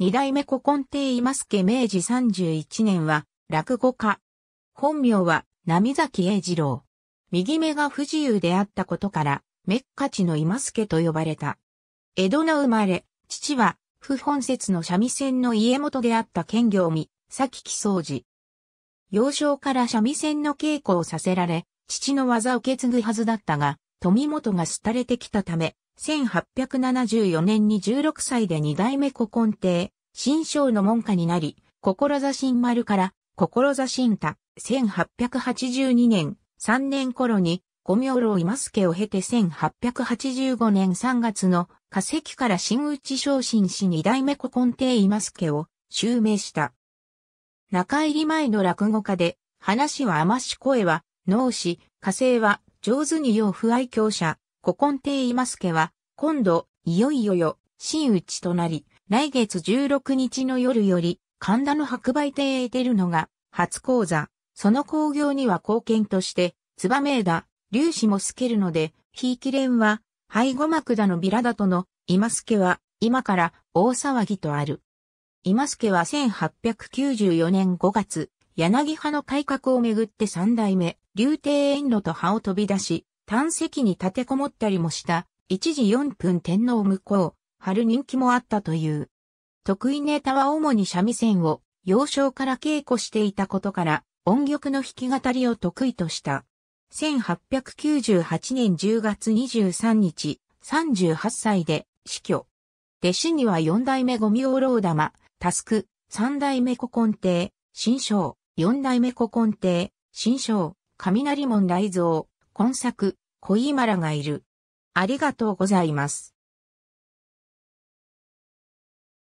二代目古今亭今助明治三十一年は、落語家。本名は、波崎栄二郎。右目が不自由であったことから、メッカチの今助と呼ばれた。江戸の生まれ、父は、不本説の三味線の家元であった兼業見、崎木宗治。幼少から三味線の稽古をさせられ、父の技を受け継ぐはずだったが、富本が廃れてきたため、1874年に16歳で二代目古今亭、新章の門下になり、志新丸から、志新太、1882年、3年頃に、五明老今助を経て1885年3月の化石から新内昇進し二代目古今亭今助を襲名した。中入り前の落語家で、話は甘し声は、脳死、火星は、上手に用不愛嬌者、古今亭今助は、今度、いよいよよ、真打となり、来月16日の夜より、神田の白梅亭へ出るのが、初講座。その興行には貢献として、ツバメ枝、粒子も透けるので、ひいきれんは、背後幕だのビラだとの、今助は、今から大騒ぎとある。今助は1894年5月、柳派の改革をめぐって三代目、竜亭遠路と葉を飛び出し、端席に立てこもったりもした、一時4分天皇向こう、春る人気もあったという。得意ネタは主に三味線を幼少から稽古していたことから音曲の弾き語りを得意とした。1898年10月23日、38歳で死去。弟子には四代目ゴミ五ロ老玉、タスク、三代目古今亭、新章、四代目古今亭、新章、雷門雷蔵、今作、小井原がいる。ありがとうございます。